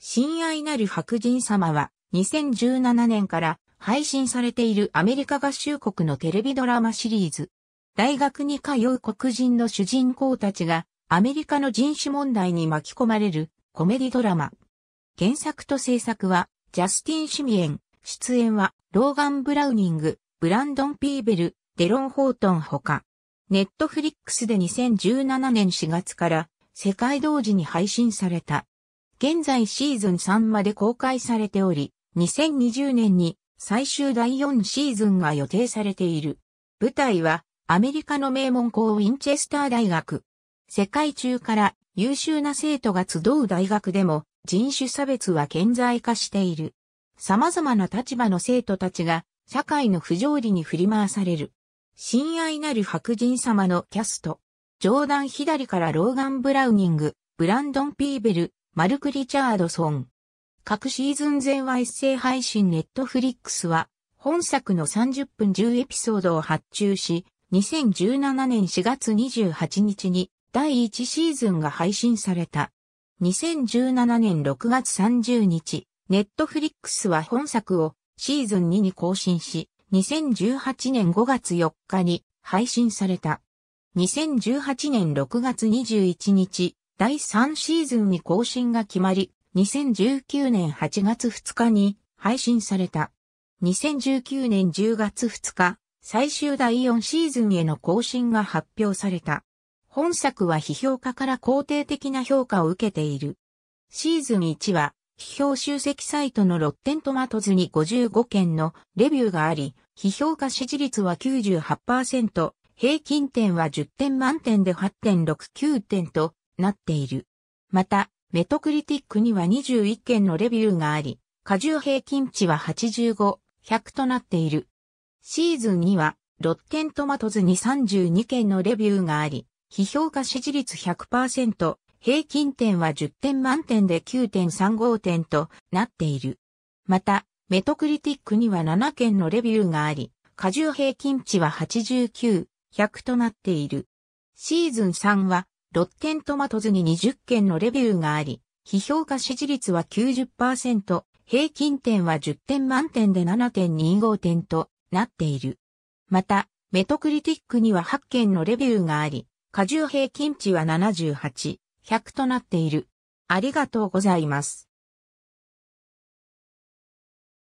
親愛なる白人様は2017年から配信されているアメリカ合衆国のテレビドラマシリーズ。大学に通う黒人の主人公たちがアメリカの人種問題に巻き込まれるコメディドラマ。原作と制作はジャスティン・シミエン、出演はローガン・ブラウニング、ブランドン・ピーベル、デロン・ホートンほか。ネットフリックスで2017年4月から世界同時に配信された。現在シーズン3まで公開されており、2020年に最終第4シーズンが予定されている。舞台はアメリカの名門校ウィンチェスター大学。世界中から優秀な生徒が集う大学でも人種差別は顕在化している。様々な立場の生徒たちが社会の不条理に振り回される。親愛なる白人様のキャスト。ジョーダン左からローガン・ブラウニング、ブランドン・ピーベル、マルク・リチャードソン。各シーズン前は一斉配信ネットフリックスは、本作の30分10エピソードを発注し、2017年4月28日に第1シーズンが配信された。2017年6月30日、ネットフリックスは本作をシーズン2に更新し、2018年5月4日に配信された。2018年6月21日、第3シーズンに更新が決まり、2019年8月2日に配信された。2019年10月2日、最終第4シーズンへの更新が発表された。本作は批評家から肯定的な評価を受けている。シーズン1は、批評集積サイトのロッテントマトズに55件のレビューがあり、批評家支持率は98%、平均点は10点満点で8.69点となっている。また、メトクリティックには21件のレビューがあり、過重平均値は85、100となっている。シーズンには、ロッテントマトズに32件のレビューがあり、批評価支持率100%、平均点は10点満点で9.35点となっている。また、メトクリティックには7件のレビューがあり、過重平均値は89、100となっている。シーズン3はロッテントマトズに20件のレビューがあり、批評価支持率は90%、平均点は10点満点で7.25点となっている。また、メトクリティックには8件のレビューがあり、過重平均値は78、100となっている。ありがとうございます。